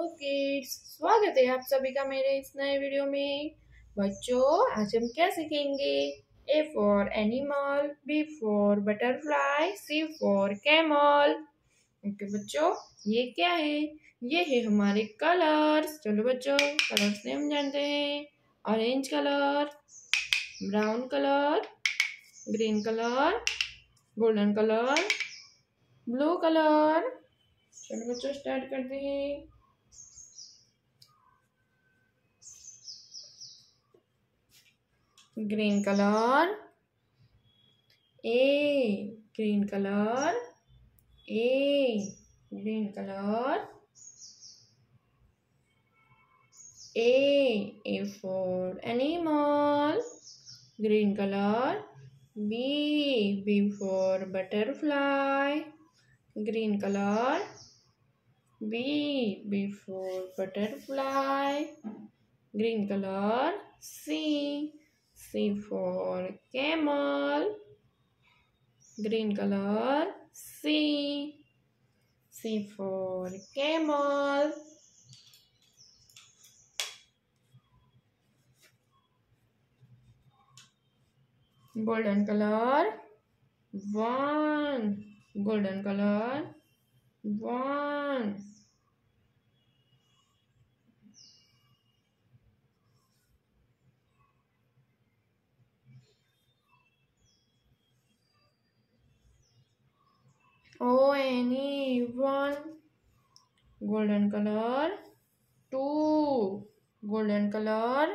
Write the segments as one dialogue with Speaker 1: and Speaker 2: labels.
Speaker 1: Hello kids स्वागत है आप सभी का मेरे इस नए वीडियो में बच्चों आज हम क्या सीखेंगे A for animal B for butterfly C for camel okay बच्चों ये क्या है ये है हमारे कलर्स चलो बच्चों कलर्स नेम जानते हैं orange colour brown colour green colour golden colour blue colour चलो बच्चों स्टार्ट करते हैं green color a green color a green color a a for animal green color b b for butterfly green color b b for butterfly green color c C for camel. Green color C. C for camel. golden color one golden color one O N E one golden colour two golden colour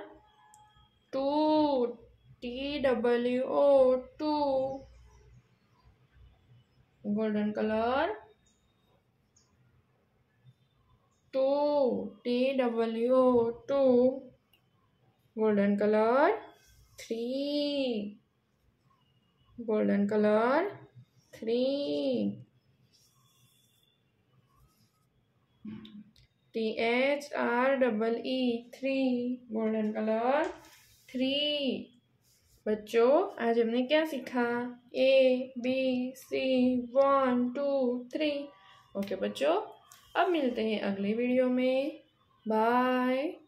Speaker 1: two T W O two golden colour two T W O two golden colour three golden colour three T H R double E three golden colour three बच्चों आज हमने क्या सीखा A B C one two three okay बच्चों अब मिलते हैं अगले वीडियो में बाय